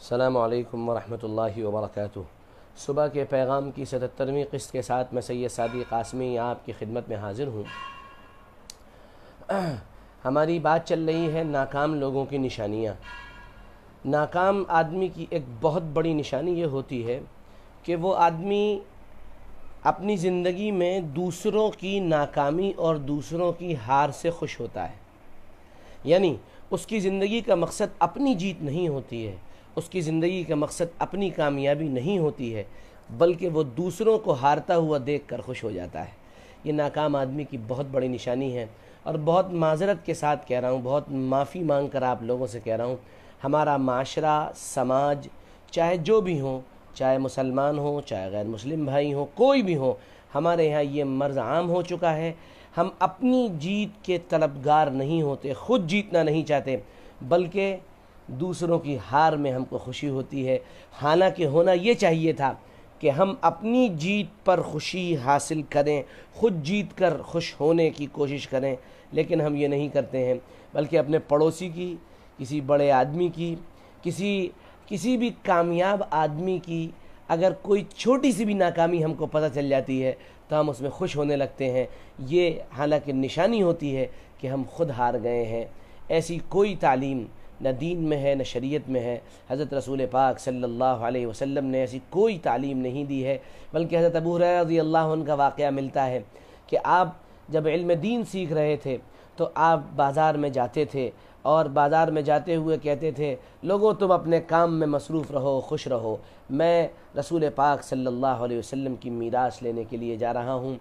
السلام علیکم ورحمۃ اللہ وبرکاتہ صبح کے پیغام کی ستترویں قسط کے ساتھ میں سید صادی قاسمی آپ کی خدمت میں حاضر ہوں ہماری بات چل رہی ہے ناکام لوگوں کی نشانیاں ناکام آدمی کی ایک بہت بڑی نشانی یہ ہوتی ہے کہ وہ آدمی اپنی زندگی میں دوسروں کی ناکامی اور دوسروں کی ہار سے خوش ہوتا ہے یعنی اس کی زندگی کا مقصد اپنی جیت نہیں ہوتی ہے اس کی زندگی کا مقصد اپنی کامیابی نہیں ہوتی ہے بلکہ وہ دوسروں کو ہارتا ہوا دیکھ کر خوش ہو جاتا ہے یہ ناکام آدمی کی بہت بڑی نشانی ہے اور بہت معذرت کے ساتھ کہہ رہا ہوں بہت معافی مانگ کر آپ لوگوں سے کہہ رہا ہوں ہمارا معاشرہ سماج چاہے جو بھی ہوں چاہے مسلمان ہوں چاہے غیر مسلم بھائی ہوں کوئی بھی ہوں ہمارے یہاں یہ مرض عام ہو چکا ہے ہم اپنی جیت کے طلبگار نہیں ہوتے خود جیتنا نہیں چاہتے بلکہ دوسروں کی ہار میں ہم کو خوشی ہوتی ہے حالانکہ ہونا یہ چاہیے تھا کہ ہم اپنی جیت پر خوشی حاصل کریں خود جیت کر خوش ہونے کی کوشش کریں لیکن ہم یہ نہیں کرتے ہیں بلکہ اپنے پڑوسی کی کسی بڑے آدمی کی کسی کسی بھی کامیاب آدمی کی اگر کوئی چھوٹی سی بھی ناکامی ہم کو پتہ چل جاتی ہے تو ہم اس میں خوش ہونے لگتے ہیں یہ حالانکہ نشانی ہوتی ہے کہ ہم خود ہار گئے ہیں ایسی کوئی تعلیم نہ دین میں ہے نہ شریعت میں ہے حضرت رسول پاک صلی اللہ علیہ وسلم نے ایسی کوئی تعلیم نہیں دی ہے بلکہ حضرت ابو رضی اللہ عنہ کا واقعہ ملتا ہے کہ آپ جب علم دین سیکھ رہے تھے تو آپ بازار میں جاتے تھے اور بازار میں جاتے ہوئے کہتے تھے لوگوں تم اپنے کام میں مصروف رہو خوش رہو میں رسول پاک صلی اللہ علیہ وسلم کی میراث لینے کے لیے جا رہا ہوں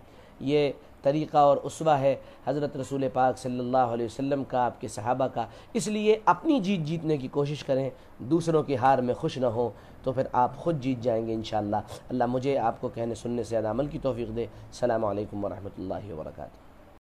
یہ طریقہ اور عصوہ ہے حضرت رسول پاک صلی اللہ علیہ وسلم کا آپ کے صحابہ کا اس لیے اپنی جیت جیتنے کی کوشش کریں دوسروں کی ہار میں خوش نہ ہوں تو پھر آپ خود جیت جائیں گے انشاءاللہ اللہ مجھے آپ کو کہنے سننے سے عمل کی توفیق دے السلام علیکم ورحمۃ اللہ وبرکاتہ